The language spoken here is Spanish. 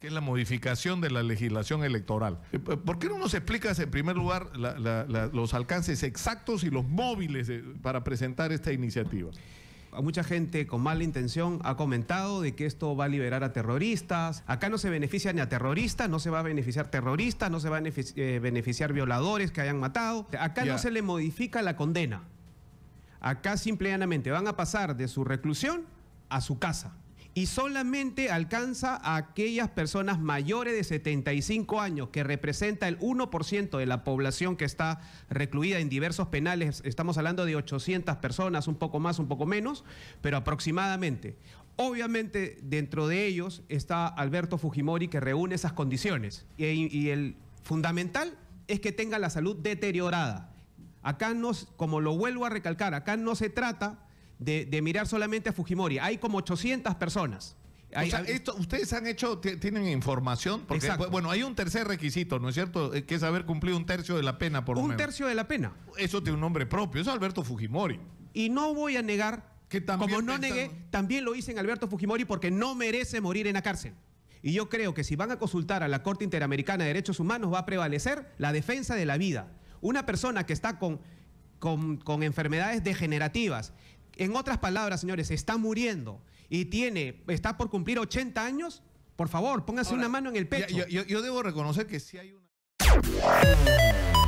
que es la modificación de la legislación electoral. Eh, ¿Por qué no nos explicas en primer lugar los alcances exactos y los móviles eh, para presentar esta iniciativa? mucha gente con mala intención ha comentado de que esto va a liberar a terroristas. Acá no se benefician ni a terroristas, no se va a beneficiar terroristas, no se va a eh, beneficiar violadores que hayan matado. Acá no se le modifica la condena. Acá simplemente van a pasar de su reclusión a su casa y solamente alcanza a aquellas personas mayores de 75 años, que representa el 1% de la población que está recluida en diversos penales. Estamos hablando de 800 personas, un poco más, un poco menos, pero aproximadamente. Obviamente dentro de ellos está Alberto Fujimori que reúne esas condiciones y, el fundamental es que tenga la salud deteriorada. Acá no, como lo vuelvo a recalcar, acá no se trata de, mirar solamente a Fujimori. Hay como 800 personas. esto, ustedes han hecho, tienen información, porque bueno, hay un tercer requisito, ¿no es cierto? Eh, que es haber cumplido un tercio de la pena, por lo Un tercio de la pena. Eso tiene un nombre propio, eso es Alberto Fujimori. Y no voy a negar, que como no negué, también lo hice en Alberto Fujimori porque no merece morir en la cárcel. Y yo creo que si van a consultar a la Corte Interamericana de Derechos Humanos va a prevalecer la defensa de la vida. Una persona que está con, con, con enfermedades degenerativas, en otras palabras, señores, está muriendo y tiene, está por cumplir 80 años. Por favor, póngase una mano en el pecho. yo, debo reconocer que sí hay una.